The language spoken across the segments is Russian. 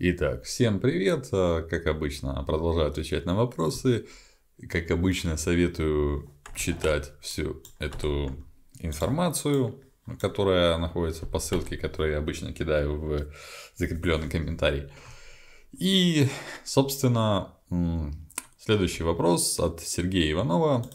Итак, всем привет. А, как обычно, продолжаю отвечать на вопросы. Как обычно, советую читать всю эту информацию, которая находится по ссылке, которую я обычно кидаю в закрепленный комментарий. И, собственно, следующий вопрос от Сергея Иванова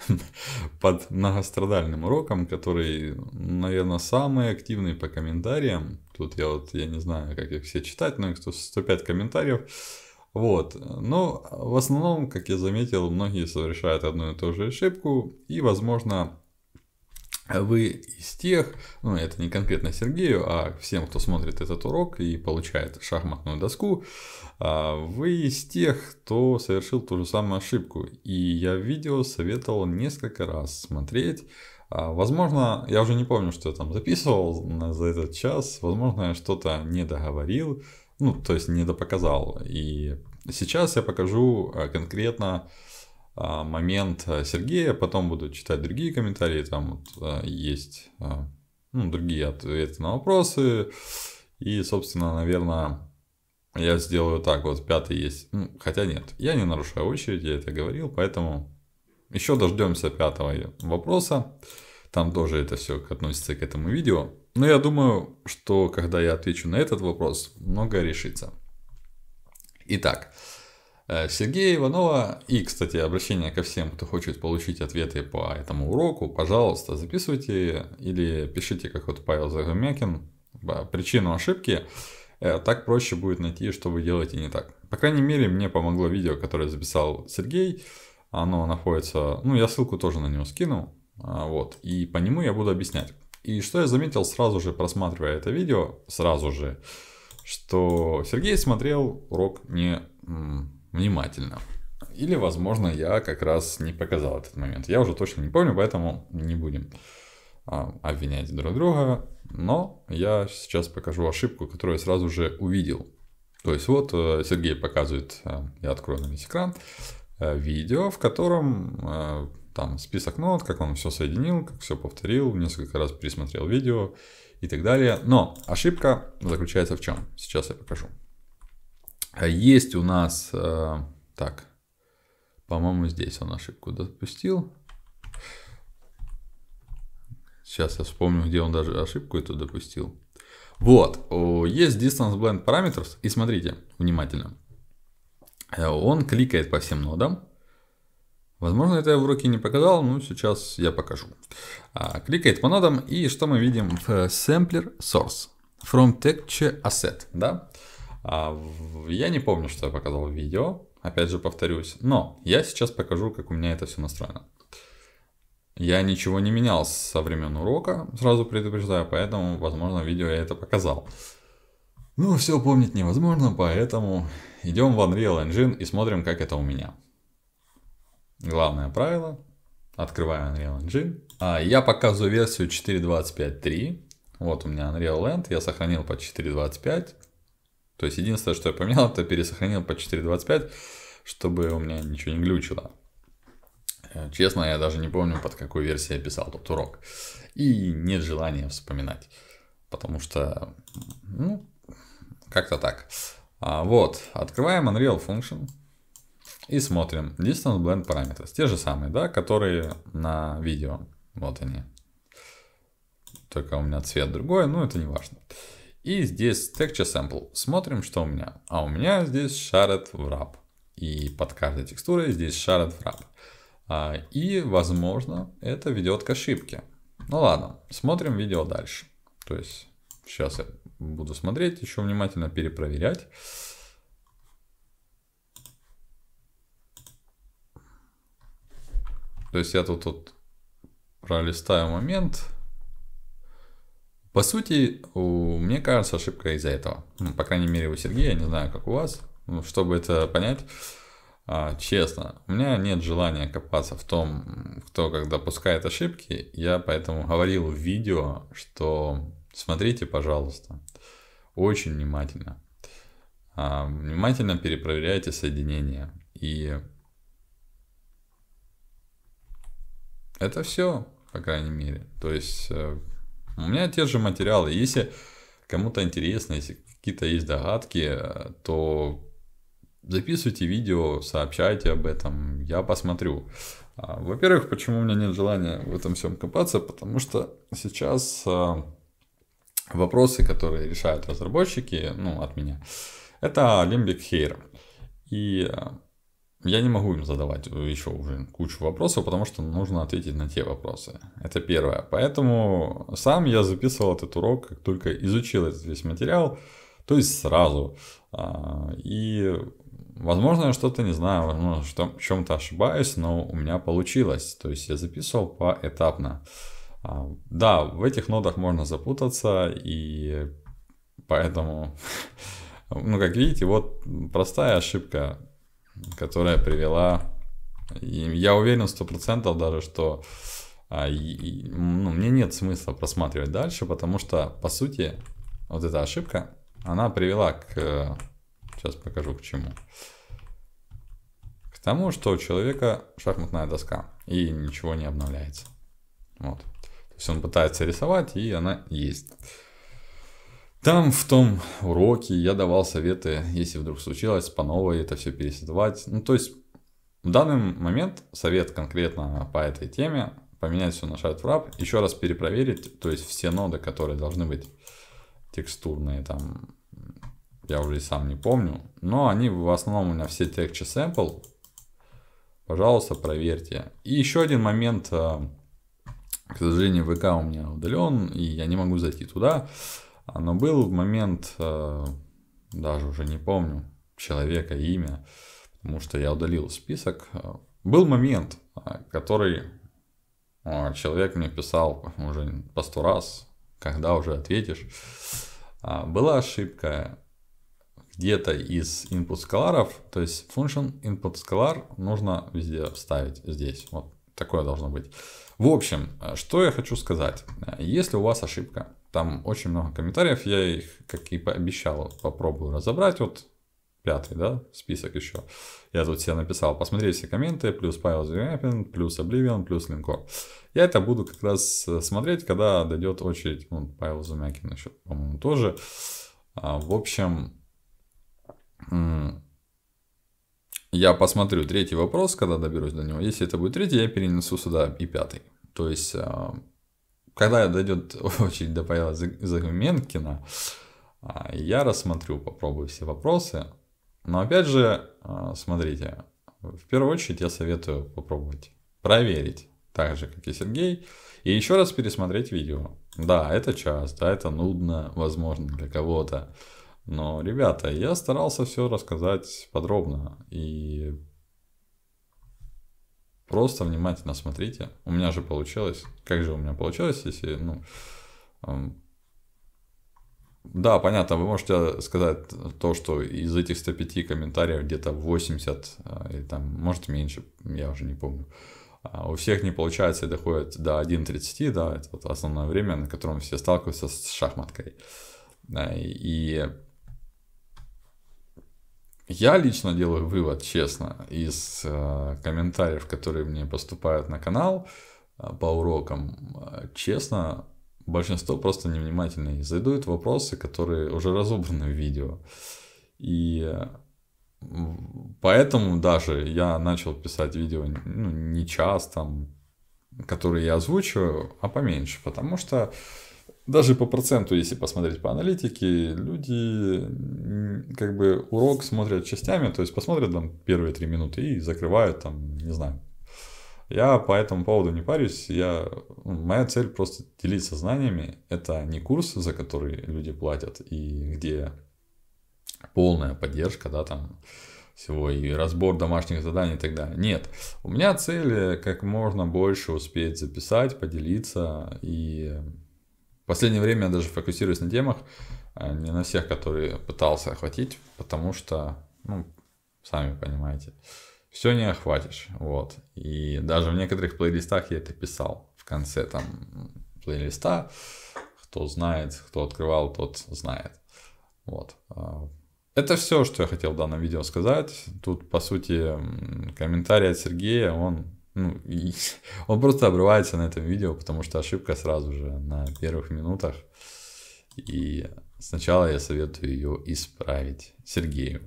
под многострадальным уроком, который, наверное, самый активный по комментариям Тут я вот, я не знаю, как их все читать, но их 105 комментариев. Вот. Но в основном, как я заметил, многие совершают одну и ту же ошибку. И, возможно, вы из тех, ну это не конкретно Сергею, а всем, кто смотрит этот урок и получает шахматную доску, а, вы из тех, кто совершил ту же самую ошибку. И я в видео советовал несколько раз смотреть а, возможно, я уже не помню, что я там записывал за этот час. Возможно, я что-то не договорил, ну, то есть не допоказал. И сейчас я покажу а, конкретно а, момент Сергея, потом буду читать другие комментарии, там вот есть ну, другие ответы на вопросы. И, собственно, наверное, я сделаю так, вот пятый есть. Ну, хотя нет, я не нарушаю очередь, я это говорил, поэтому еще дождемся пятого вопроса. Там тоже это все относится к этому видео. Но я думаю, что когда я отвечу на этот вопрос, многое решится. Итак, э, Сергея Иванова и, кстати, обращение ко всем, кто хочет получить ответы по этому уроку, пожалуйста, записывайте или пишите, как вот Павел Загомякин, причину ошибки. Э, так проще будет найти, что вы делаете не так. По крайней мере, мне помогло видео, которое записал Сергей. Оно находится, ну я ссылку тоже на него скину, а, вот, и по нему я буду объяснять. И что я заметил сразу же, просматривая это видео, сразу же, что Сергей смотрел урок не внимательно. Или, возможно, я как раз не показал этот момент. Я уже точно не помню, поэтому не будем а, обвинять друг друга. Но я сейчас покажу ошибку, которую я сразу же увидел. То есть вот э, Сергей показывает, э, я открою на весь экран, Э, видео, в котором э, там список нот, как он все соединил, как все повторил, несколько раз пересмотрел видео и так далее. Но ошибка заключается в чем? Сейчас я покажу. А есть у нас, э, так, по-моему, здесь он ошибку допустил. Сейчас я вспомню, где он даже ошибку эту допустил. Вот, есть distance blend параметров. И смотрите внимательно. Э, он кликает по всем нодам. Возможно, это я в уроке не показал, но сейчас я покажу. А, кликает по нодам, и что мы видим в Sampler Source? From Texture Asset, да? А, я не помню, что я показал в видео, опять же повторюсь, но я сейчас покажу, как у меня это все настроено. Я ничего не менял со времен урока, сразу предупреждаю, поэтому, возможно, в видео я это показал. Ну, все помнить невозможно, поэтому идем в Unreal Engine и смотрим, как это у меня. Главное правило. Открываю Unreal Engine. А, я показываю версию 4.25.3. Вот у меня Unreal Land. Я сохранил по 4.25. То есть единственное, что я поменял, это пересохранил по 4.25, чтобы у меня ничего не глючило. Э, честно, я даже не помню, под какую версию я писал тот урок. И нет желания вспоминать. Потому что, ну, как-то так. А, вот, открываем Unreal Function и смотрим. Distance Blend Parameters. Те же самые, да, которые на видео. Вот они. Только у меня цвет другой, но это не важно. И здесь Texture Sample. Смотрим, что у меня. А у меня здесь Shared Wrap. И под каждой текстурой здесь Shared Wrap. А, и, возможно, это ведет к ошибке. Ну ладно, смотрим видео дальше. То есть Сейчас я буду смотреть еще внимательно, перепроверять. То есть я тут вот пролистаю момент. По сути, у, мне кажется, ошибка из-за этого. Ну, по крайней мере, у Сергея, не знаю, как у вас. Ну, чтобы это понять, а, честно, у меня нет желания копаться в том, кто как допускает ошибки. Я поэтому говорил в видео, что Смотрите, пожалуйста, очень внимательно. А, внимательно перепроверяйте соединение. И это все, по крайней мере. То есть э, у меня те же материалы. Если кому-то интересно, если какие-то есть догадки, э, то записывайте видео, сообщайте об этом, я посмотрю. А, во-первых, почему у меня нет желания в этом всем копаться, потому что сейчас э, вопросы, которые решают разработчики, ну, от меня. Это Limbic Hair. И э, я не могу им задавать еще уже кучу вопросов, потому что нужно ответить на те вопросы. Это первое. Поэтому сам я записывал этот урок, как только изучил этот весь материал, то есть сразу. А, и, возможно, я что-то не знаю, возможно, что, в чем-то ошибаюсь, но у меня получилось. То есть я записывал поэтапно. А, да, в этих нодах можно запутаться, и поэтому, ну, как видите, вот простая ошибка, которая привела, я уверен сто процентов даже, что а, ну, мне нет смысла просматривать дальше, потому что, по сути, вот эта ошибка, она привела к... Сейчас покажу к чему. К тому, что у человека шахматная доска, и ничего не обновляется. Вот есть он пытается рисовать, и она есть. Там в том уроке я давал советы, если вдруг случилось, по новой это все пересетовать. Ну, то есть, в данный момент совет конкретно по этой теме, поменять все на шарт wrap, еще раз перепроверить, то есть все ноды, которые должны быть текстурные, там, я уже и сам не помню, но они в основном у меня все texture sample, пожалуйста, проверьте. И еще один момент, э, к сожалению, ВК у меня удален, и я не могу зайти туда. Но был в момент, э, даже уже не помню, человека, имя, потому что я удалил список. Был момент, э, который э, человек мне писал уже по сто раз, когда уже ответишь. А, была ошибка где-то из input скаларов, то есть function input scalar нужно везде вставить здесь. Вот такое должно быть. В общем, э, что я хочу сказать. Если у вас ошибка, там очень много комментариев, я их, как и пообещал, попробую разобрать. Вот пятый, да, список еще. Я тут себе написал, посмотреть все комменты, плюс Павел Зюмяпин, плюс Обливион, плюс Линкор. Я это буду как раз э, смотреть, когда дойдет очередь, ну, Павел Зумякин еще, по-моему, тоже. А, в общем, я посмотрю третий вопрос, когда доберусь до него. Если это будет третий, я перенесу сюда и пятый. То есть, а, когда дойдет очередь до Павла Загуменкина, а, я рассмотрю, попробую все вопросы. Но опять же, а, смотрите, в первую очередь я советую попробовать проверить, так же, как и Сергей, и еще раз пересмотреть видео. Да, это часто, это нудно, возможно, для кого-то. Но, ребята, я старался все рассказать подробно и просто внимательно смотрите. У меня же получилось. Как же у меня получилось, если, ну, да, понятно, вы можете сказать то, что из этих 105 комментариев где-то 80, э, или там, может меньше, я уже не помню. А у всех не получается и доходит до 1.30, да, это вот основное время, на котором все сталкиваются с шахматкой. Э, и я лично делаю вывод, честно, из э, комментариев, которые мне поступают на канал э, по урокам. Э, честно, большинство просто невнимательные, задают вопросы, которые уже разобраны в видео. И поэтому даже я начал писать видео ну, не час, там, которые я озвучиваю, а поменьше, потому что даже по проценту, если посмотреть по аналитике, люди как бы урок смотрят частями, то есть посмотрят там первые три минуты и закрывают там, не знаю. Я по этому поводу не парюсь, я, ну, моя цель просто делиться знаниями, это не курс, за который люди платят, и где полная поддержка, да, там, всего и разбор домашних заданий и так далее. Нет, у меня цель как можно больше успеть записать, поделиться и последнее время я даже фокусируюсь на темах, а не на всех, которые пытался охватить, потому что, ну, сами понимаете, все не охватишь, вот. И даже в некоторых плейлистах я это писал в конце там плейлиста. Кто знает, кто открывал, тот знает. Вот. А, это все, что я хотел в данном видео сказать. Тут, по сути, комментарий от Сергея, он ну, и он просто обрывается на этом видео, потому что ошибка сразу же на первых минутах. И сначала я советую ее исправить Сергею.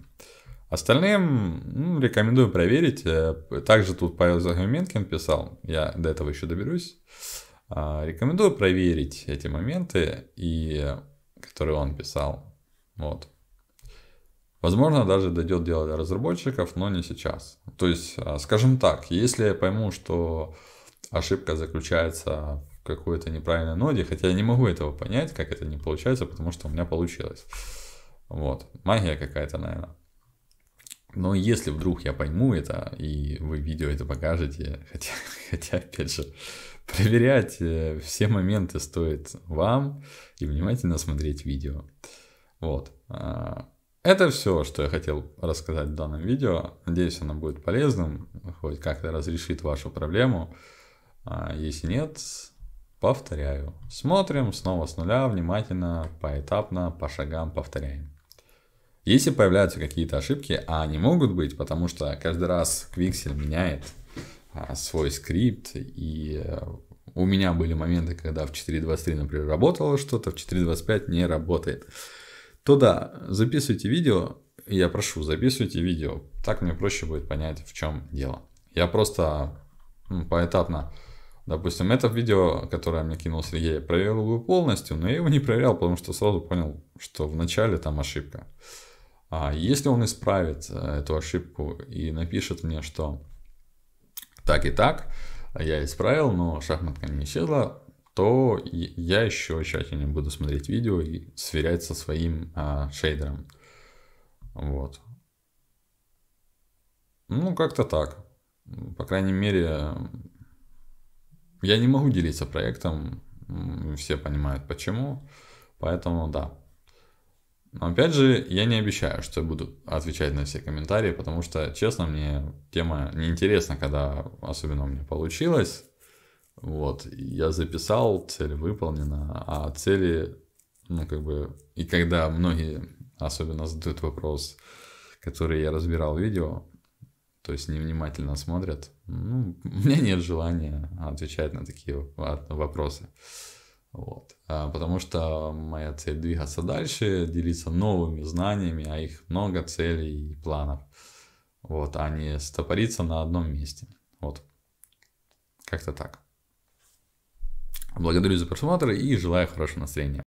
Остальным ну, рекомендую проверить. Э, также тут Павел Загоменкин писал, я до этого еще доберусь. А, рекомендую проверить эти моменты, и, э, которые он писал. Вот. Возможно, даже дойдет дело до разработчиков, но не сейчас. То есть, а, скажем так, если я пойму, что ошибка заключается в какой-то неправильной ноде, хотя я не могу этого понять, как это не получается, потому что у меня получилось. Вот, магия какая-то, наверное. Но если вдруг я пойму это, и вы видео это покажете, хотя, хотя опять же, проверять э, все моменты стоит вам и внимательно смотреть видео. Вот. А, это все, что я хотел рассказать в данном видео. Надеюсь, оно будет полезным, хоть как-то разрешит вашу проблему. А если нет, повторяю. Смотрим снова с нуля, внимательно, поэтапно, по шагам повторяем. Если появляются какие-то ошибки, а они могут быть, потому что каждый раз Quixel меняет а, свой скрипт, и э, у меня были моменты, когда в 4.23, например, работало что-то, в 4.25 не работает то да, записывайте видео, я прошу, записывайте видео. Так мне проще будет понять, в чем дело. Я просто поэтапно, допустим, это видео, которое мне кинул Сергей, я проверил его полностью, но я его не проверял, потому что сразу понял, что в начале там ошибка. А если он исправит э, эту ошибку и напишет мне, что так и так, а я исправил, но шахматка не исчезла, то я еще тщательнее буду смотреть видео и сверять со своим а, шейдером. Вот. Ну, как-то так. По крайней мере, я не могу делиться проектом, все понимают почему, поэтому да. Но опять же, я не обещаю, что я буду отвечать на все комментарии, потому что, честно, мне тема неинтересна, когда особенно у меня получилось. Вот, я записал, цель выполнена, а цели, ну, как бы, и когда многие особенно задают вопрос, который я разбирал в видео, то есть невнимательно смотрят, ну, у меня нет желания отвечать на такие вопросы. Вот. А, потому что моя цель двигаться дальше, делиться новыми знаниями, а их много целей и планов. Вот, а не стопориться на одном месте. Вот. Как-то так. Благодарю за просмотр и желаю хорошего настроения.